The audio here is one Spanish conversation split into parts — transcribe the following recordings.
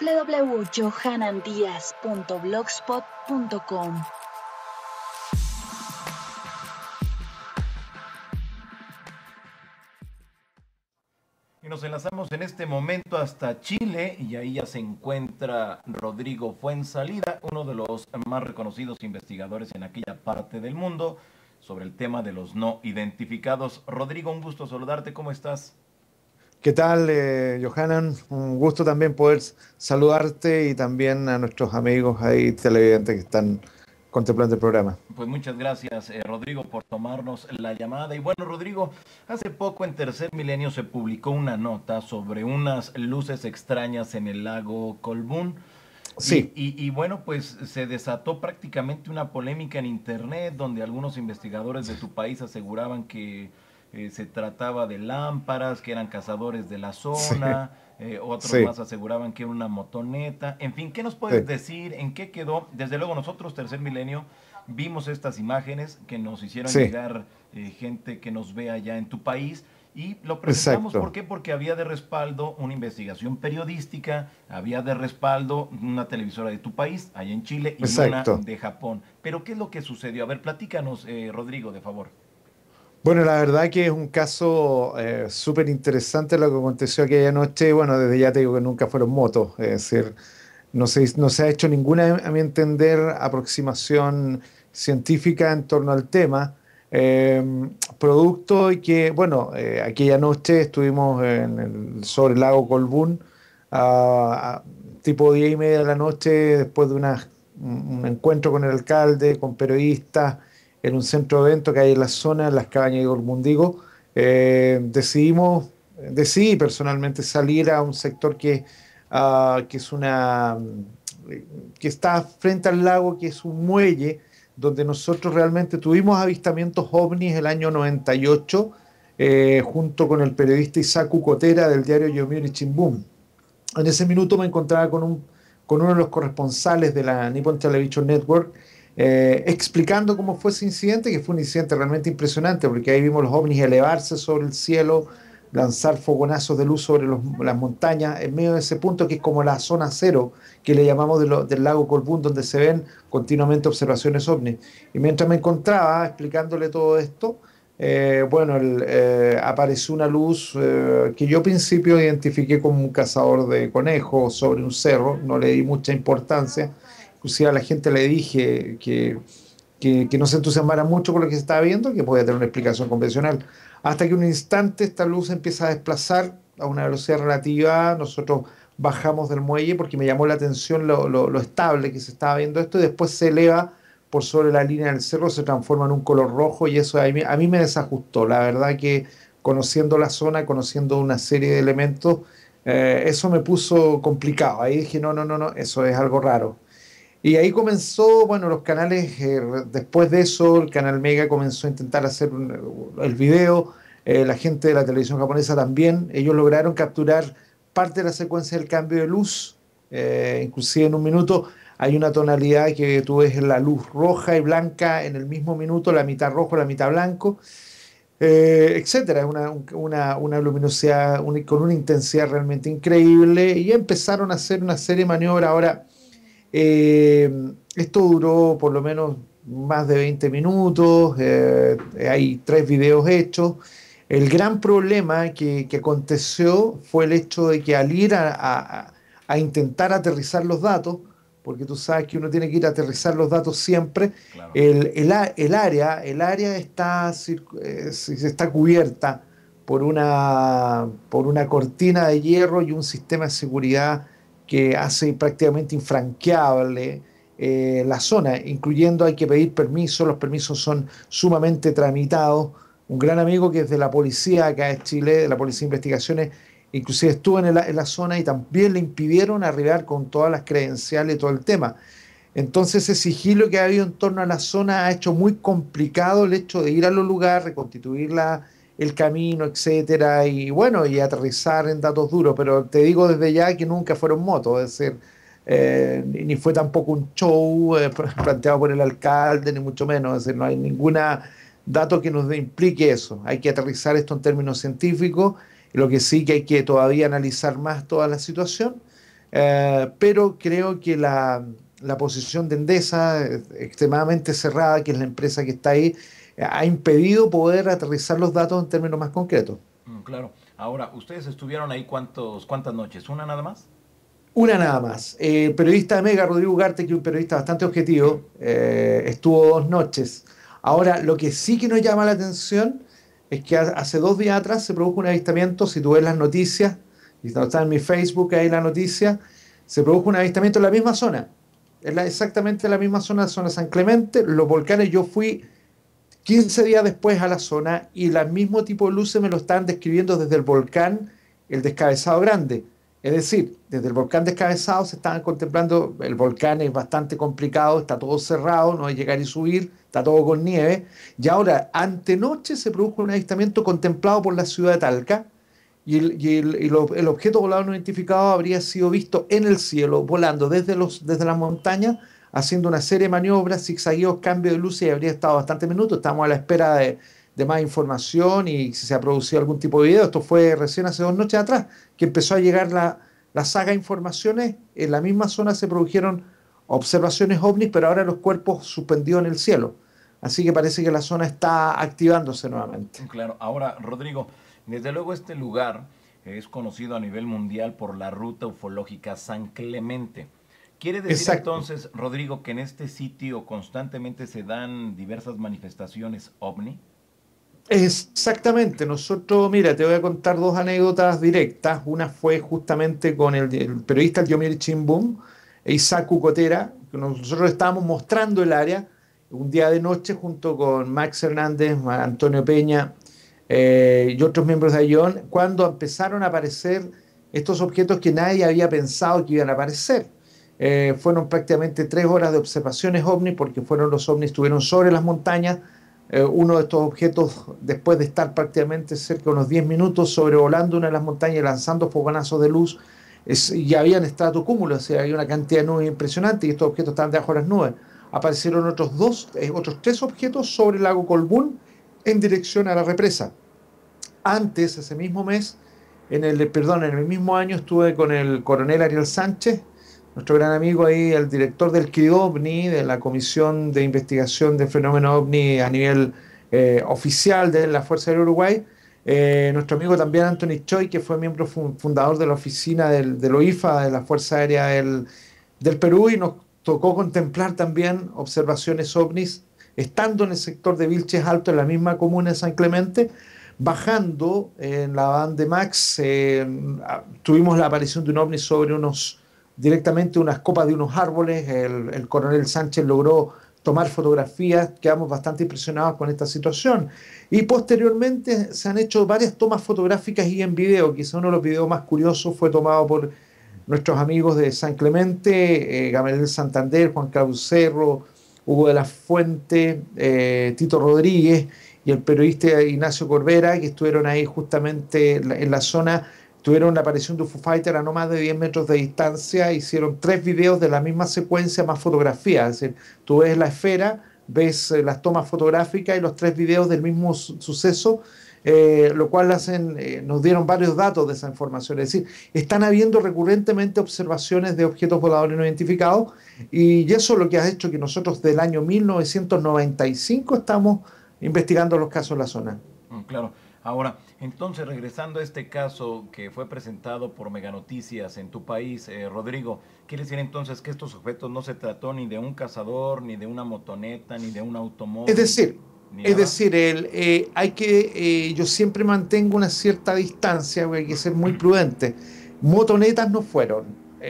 www.johanandias.blogspot.com Y nos enlazamos en este momento hasta Chile y ahí ya se encuentra Rodrigo Fuensalida, uno de los más reconocidos investigadores en aquella parte del mundo sobre el tema de los no identificados. Rodrigo, un gusto saludarte, ¿cómo estás? ¿Qué tal, eh, Johanan? Un gusto también poder saludarte y también a nuestros amigos ahí televidentes que están contemplando el programa. Pues muchas gracias, eh, Rodrigo, por tomarnos la llamada. Y bueno, Rodrigo, hace poco en Tercer Milenio se publicó una nota sobre unas luces extrañas en el lago Colbún. Sí. Y, y, bueno, pues se desató prácticamente una polémica en Internet donde algunos investigadores de tu país aseguraban que eh, se trataba de lámparas, que eran cazadores de la zona, eh, otros más aseguraban que era una motoneta. En fin, ¿qué nos puedes decir? ¿En qué quedó? Desde luego nosotros, Tercer Milenio, vimos estas imágenes que nos hicieron llegar eh, gente que nos ve allá en tu país. Y lo presentamos, ¿por qué? Porque había de respaldo una investigación periodística, había de respaldo una televisora de tu país, allá en Chile, y una de Japón. Pero, ¿qué es lo que sucedió? A ver, platícanos, Rodrigo, de favor. Bueno, la verdad que es un caso eh, súper interesante lo que aconteció aquella noche. Bueno, desde ya te digo que nunca fueron motos, es decir, no se, no se ha hecho ninguna, a mi entender, aproximación científica en torno al tema. Em, producto y que, bueno, eh, aquella noche estuvimos sobre el lago Colbún tipo 10 y media de la noche después de un encuentro con el alcalde, con periodistas en un centro de evento que hay en la zona, en las cabañas de Gormundigo... Eh, decidimos, decidí personalmente salir a un sector que, ah, que es una que está frente al lago, que es un muelle, donde nosotros realmente tuvimos avistamientos ovnis el año 98, eh, junto con el periodista Isaac Ucotera del diario Yomiuri Chimbun. En ese minuto me encontraba con, un, con uno de los corresponsales de la Nippon Television Network, eh, explicando cómo fue ese incidente, que fue un incidente realmente impresionante, porque ahí vimos los ovnis elevarse sobre el cielo, lanzar fogonazos de luz sobre las montañas, en medio de ese punto que es como la zona cero, que le llamamos del lago Colbún, donde se ven continuamente observaciones ovnis. Y mientras me encontraba explicándole todo esto, eh, bueno, eh, apareció una luz que yo al principio identifiqué como un cazador de conejos sobre un cerro, no le di mucha importancia, inclusive a la gente le dije que, no se entusiasmara mucho con lo que se estaba viendo, que podía tener una explicación convencional. Hasta que un instante esta luz empieza a desplazar a una velocidad relativa, nosotros bajamos del muelle porque me llamó la atención lo, lo, estable que se estaba viendo esto y después se eleva por sobre la línea del cerro, se transforma en un color rojo y eso a mí, me desajustó. La verdad que conociendo la zona, conociendo una serie de elementos, eh, eso me puso complicado. Ahí dije, no, no, no, no, eso es algo raro. Y ahí comenzó, bueno, los canales, eh, después de eso, el canal Mega comenzó a intentar hacer eh, el video, eh, la gente de la televisión japonesa también, ellos lograron capturar parte de la secuencia del cambio de luz, inclusive en un minuto hay una tonalidad que tú ves la luz roja y blanca en el mismo minuto, la mitad rojo, la mitad blanco, etcétera, una, luminosidad con una intensidad realmente increíble y empezaron a hacer una serie de maniobras ahora eh, esto duró por lo menos más de 20 minutos, eh, hay tres videos hechos. El gran problema que, aconteció fue el hecho de que al ir a, intentar aterrizar los datos, porque tú sabes que uno tiene que ir a aterrizar los datos siempre, el, el, área, el área está, eh, está cubierta por una, por una cortina de hierro y un sistema de seguridad que hace prácticamente infranqueable eh, la zona, incluyendo hay que pedir permisos, los permisos son sumamente tramitados. Un gran amigo que es de la policía acá de Chile, de la Policía de Investigaciones, inclusive estuvo en la, zona y también le impidieron arribar con todas las credenciales y todo el tema. Entonces ese sigilo que ha habido en torno a la zona ha hecho muy complicado el hecho de ir a los lugares, reconstituir la, el camino, etcétera, y bueno, y aterrizar en datos duros, pero te digo desde ya que nunca fueron motos, es decir, eh, ni fue tampoco un show eh, planteado por el alcalde, ni mucho menos, es decir, no hay ningún dato que nos implique eso, hay que aterrizar esto en términos científicos, lo que sí que hay que todavía analizar más toda la situación, eh, pero creo que la, la posición de Endesa, extremadamente cerrada, que es la empresa que está ahí, ha impedido poder aterrizar los datos en términos más concretos. Mm, claro. Ahora, ¿ustedes estuvieron ahí cuántos, cuántas noches? ¿Una nada más? Una nada más. El eh, periodista de Mega, Rodrigo Ugarte, que es un periodista bastante objetivo, eh, estuvo dos noches. Ahora, lo que sí que nos llama la atención es que hace dos días atrás se produjo un avistamiento, si tú ves las noticias, y está en mi Facebook, ahí la noticia, se produjo un avistamiento en la misma zona, ...exactamente la, exactamente la misma zona, zona San Clemente, los volcanes, yo fui 15 días después a la zona y el mismo tipo de luces me lo están describiendo desde el volcán, el descabezado grande. Es decir, desde el volcán descabezado se estaban contemplando, el volcán es bastante complicado, está todo cerrado, no hay llegar y subir, está todo con nieve. Y ahora, antenoche se produjo un avistamiento contemplado por la ciudad de Talca y, el, objeto volador no identificado habría sido visto en el cielo, volando desde, los, desde las montañas haciendo una serie de maniobras, zigzagueos, cambio de luces y habría estado bastante minutos. Estamos a la espera de, más información y si se ha producido algún tipo de video. Esto fue recién hace dos noches atrás que empezó a llegar la, la saga de informaciones. En la misma zona se produjeron observaciones ovnis, pero ahora los cuerpos suspendidos en el cielo. Así que parece que la zona está activándose nuevamente. Claro, ahora Rodrigo, desde luego este lugar es conocido a nivel mundial por la ruta ufológica San Clemente. ¿Quiere decir entonces, Rodrigo, que en este sitio constantemente se dan diversas manifestaciones ovni? Exactamente, nosotros, mira, te voy a contar dos anécdotas directas. Una fue justamente con el, periodista Yomir Chimbum e Isaac Cucotera. que nosotros estábamos mostrando el área un día de noche junto con Max Hernández, Antonio Peña eh, y otros miembros de Ayón, cuando empezaron a aparecer estos objetos que nadie había pensado que iban a aparecer eh, fueron prácticamente tres horas de observaciones ovni porque fueron los ovnis estuvieron sobre las montañas. Eh, uno de estos objetos, después de estar prácticamente cerca de unos 10 minutos sobrevolando una de las montañas lanzando fogonazos de luz, ya y habían estrato cúmulo, o sea, había una cantidad de nubes impresionante y estos objetos estaban debajo de las nubes. Aparecieron otros dos, eh, otros tres objetos sobre el lago Colbún en dirección a la represa. Antes, ese mismo mes, en el, perdón, en el mismo año estuve con el coronel Ariel Sánchez nuestro gran amigo ahí, el director del CRIOVNI, de la Comisión de Investigación del Fenómeno OVNI a nivel eh, oficial de la Fuerza Aérea Uruguay, eh, nuestro amigo también Anthony Choi, que fue miembro fundador de la oficina del, lo OIFA, de la Fuerza Aérea del, Perú, y nos tocó contemplar también observaciones ovnis, estando en el sector de Vilches Alto, en la misma comuna de San Clemente, bajando en la van de Max, eh, tuvimos la aparición de un ovni sobre unos directamente unas copas de unos árboles, el, coronel Sánchez logró tomar fotografías, quedamos bastante impresionados con esta situación. Y posteriormente se han hecho varias tomas fotográficas y en video, quizá uno de los videos más curiosos fue tomado por nuestros amigos de San Clemente, eh, Gabriel Santander, Juan Carlos Cerro, Hugo de la Fuente, eh, Tito Rodríguez y el periodista Ignacio Corbera, que estuvieron ahí justamente en la zona tuvieron la aparición de un Foo Fighter a no más de 10 metros de distancia, hicieron tres videos de la misma secuencia más fotografías, es decir, tú ves la esfera, ves eh, las tomas fotográficas y los tres videos del mismo suceso, eh, lo cual hacen, eh, nos dieron varios datos de esa información. Es decir, están habiendo recurrentemente observaciones de objetos voladores no identificados y eso es lo que ha hecho que nosotros del año 1995 estamos investigando los casos en la zona. Mm, claro. Ahora, entonces, regresando a este caso que fue presentado por Mega Noticias en tu país, eh, Rodrigo, ¿quiere decir entonces que estos objetos no se trató ni de un cazador, ni de una motoneta, ni de un automóvil? Es decir, es decir, el, eh, hay que, eh, yo siempre mantengo una cierta distancia, hay que ser muy prudente. Motonetas no fueron,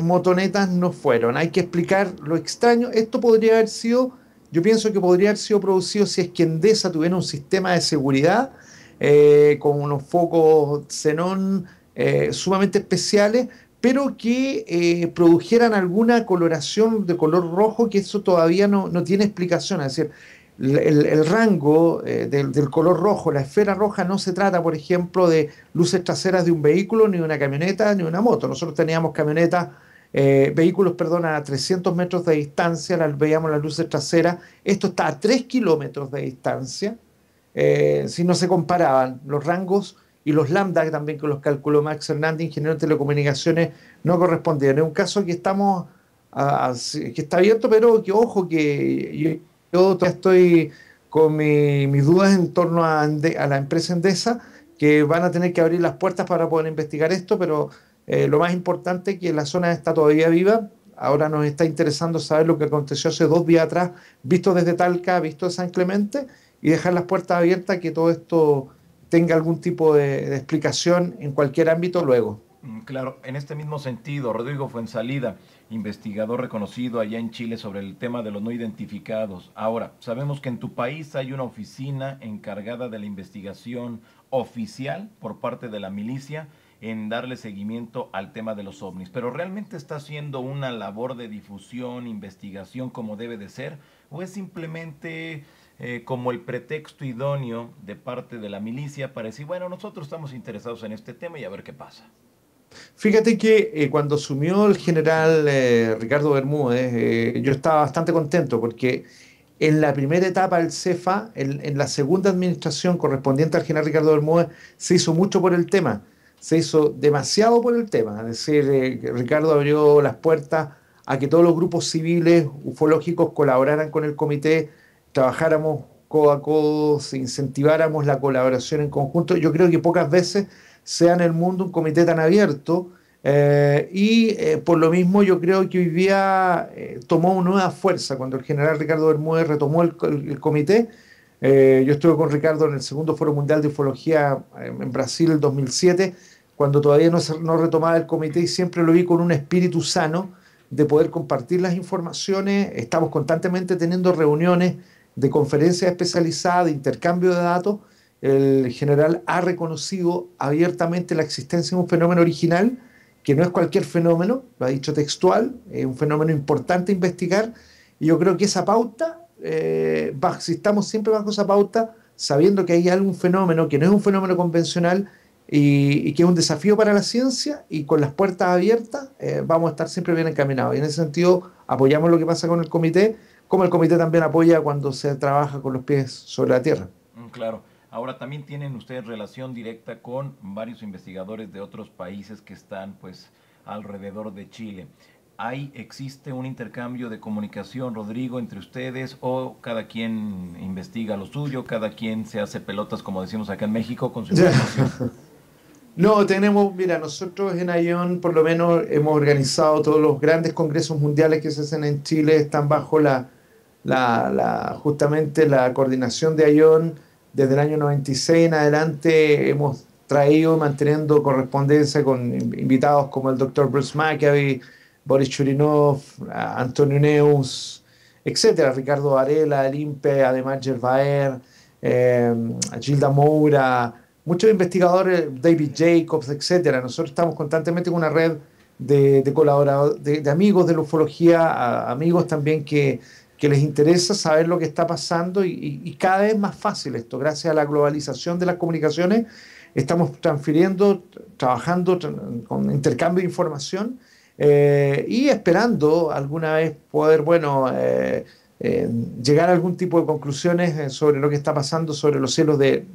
motonetas no fueron. Hay que explicar lo extraño. Esto podría haber sido, yo pienso que podría haber sido producido si es que Endesa tuviera un sistema de seguridad eh, con unos focos xenón eh, sumamente especiales, pero que eh, produjeran alguna coloración de color rojo, que eso todavía no, no tiene explicación. Es decir, el, rango del, color rojo, la esfera roja, no se trata, por ejemplo, de luces traseras de un vehículo, ni una camioneta, ni una moto. Nosotros teníamos camionetas, vehículos, perdón, a 300 metros de distancia, las, veíamos las luces traseras. Esto está a 3 kilómetros de distancia. Eh, si no se comparaban los rangos y los lambda también que los calculó Max Hernández, ingeniero de telecomunicaciones, no correspondían. Es un caso que estamos que está abierto, pero que ojo que yo, estoy con mis dudas en torno a, la empresa Endesa, que van a tener que abrir las puertas para poder investigar esto, pero eh, lo más importante es que la zona está todavía viva. Ahora nos está interesando saber lo que aconteció hace dos días atrás, visto desde Talca, visto de San Clemente, y dejar las puertas abiertas que todo esto tenga algún tipo de, explicación en cualquier ámbito luego. Mm, claro, en este mismo sentido, Rodrigo Fuenzalida, investigador reconocido allá en Chile sobre el tema de los no identificados. Ahora, sabemos que en tu país hay una oficina encargada de la investigación oficial por parte de la milicia en darle seguimiento al tema de los ovnis, pero ¿realmente está haciendo una labor de difusión, investigación como debe de ser? ¿O es simplemente eh, como el pretexto idóneo de parte de la milicia para decir, bueno, nosotros estamos interesados en este tema y a ver qué pasa. Fíjate que eh, cuando asumió el general eh, Ricardo Bermúdez, yo estaba bastante contento porque en la primera etapa del CEFA, en, en la segunda administración correspondiente al general Ricardo Bermúdez, se hizo mucho por el tema, se hizo demasiado por el tema. Es decir, Ricardo abrió las puertas a que todos los grupos civiles ufológicos colaboraran con el comité trabajáramos codo a codo, incentiváramos la colaboración en conjunto. Yo creo que pocas veces sea en el mundo un comité tan abierto eh, y eh, por lo mismo yo creo que hoy día eh, tomó una nueva fuerza cuando el general Ricardo Bermúdez retomó el, comité. yo estuve con Ricardo en el segundo Foro Mundial de Ufología en Brasil en 2007, cuando todavía no, no retomaba el comité y siempre lo vi con un espíritu sano de poder compartir las informaciones. Estamos constantemente teniendo reuniones de conferencias especializadas, de intercambio de datos, el general ha reconocido abiertamente la existencia de un fenómeno original, que no es cualquier fenómeno, lo ha dicho textual, es un fenómeno importante investigar, y yo creo que esa pauta, eh, si estamos siempre bajo esa pauta, sabiendo que hay algún fenómeno que no es un fenómeno convencional y, que es un desafío para la ciencia, y con las puertas abiertas eh, vamos a estar siempre bien encaminados. Y en ese sentido apoyamos lo que pasa con el comité, como el comité también apoya cuando se trabaja con los pies sobre la tierra. Mm, claro. Ahora también tienen ustedes relación directa con varios investigadores de otros países que están pues alrededor de Chile. ¿Hay, existe un intercambio de comunicación, Rodrigo, entre ustedes o cada quien investiga lo suyo, cada quien se hace pelotas, como decimos acá en México, con su No, tenemos, mira, nosotros en Ayón por lo menos hemos organizado todos los grandes congresos mundiales que se hacen en Chile, están bajo la, la, justamente la coordinación de Ayón desde el año 96 en adelante hemos traído manteniendo correspondencia con invitados como el doctor Bruce McAvey Boris Churinov, Antonio Neus, etcétera, Ricardo Varela, Limpe además Gervaer, eh, Gilda Moura, muchos investigadores, David Jacobs, etcétera. Nosotros estamos constantemente con una red de, colaboradores, de, amigos de la ufología, amigos también que que les interesa saber lo que está pasando y, cada vez más fácil esto, gracias a la globalización de las comunicaciones, estamos transfiriendo, trabajando con intercambio de información eh, y esperando alguna vez poder, bueno, eh, eh, llegar a algún tipo de conclusiones sobre lo que está pasando sobre los cielos de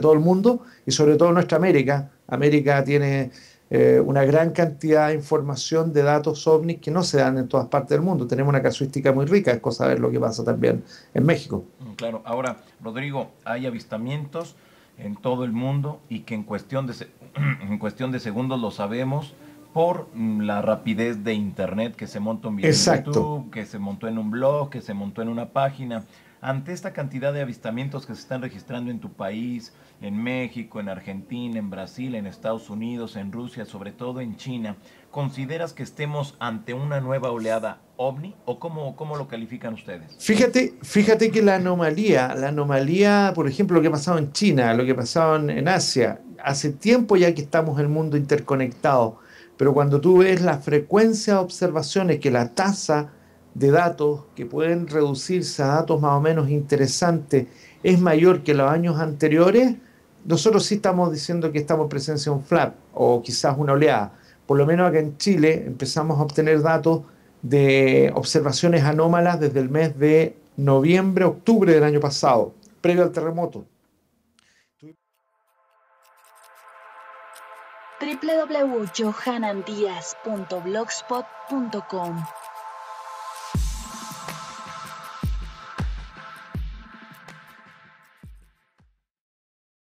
todo el mundo y sobre todo nuestra América. América tiene eh, una gran cantidad de información de datos ovnis que no se dan en todas partes del mundo. Tenemos una casuística muy rica, es cosa de ver lo que pasa también en México. Mm, claro, ahora, Rodrigo, hay avistamientos en todo el mundo y que en cuestión de, en cuestión de segundos lo sabemos por mm, la rapidez de internet que se montó en YouTube, que se montó en un blog, que se montó en una página. Ante esta cantidad de avistamientos que se están registrando en tu país, en México, en Argentina, en Brasil, en Estados Unidos, en Rusia, sobre todo en China, ¿consideras que estemos ante una nueva oleada ovni o cómo, cómo lo califican ustedes? Fíjate, fíjate que la anomalía, la anomalía, por ejemplo, lo que ha pasado en China, lo que ha pasado en, en Asia, hace tiempo ya que estamos en el mundo interconectado, pero cuando tú ves la frecuencia de observaciones, que la tasa de datos que pueden reducirse a datos más o menos interesantes es mayor que los años anteriores, nosotros sí estamos diciendo que estamos en presencia de un flap o quizás una oleada. Por lo menos acá en Chile empezamos a obtener datos de observaciones anómalas desde el mes de noviembre, octubre del año pasado, previo al terremoto.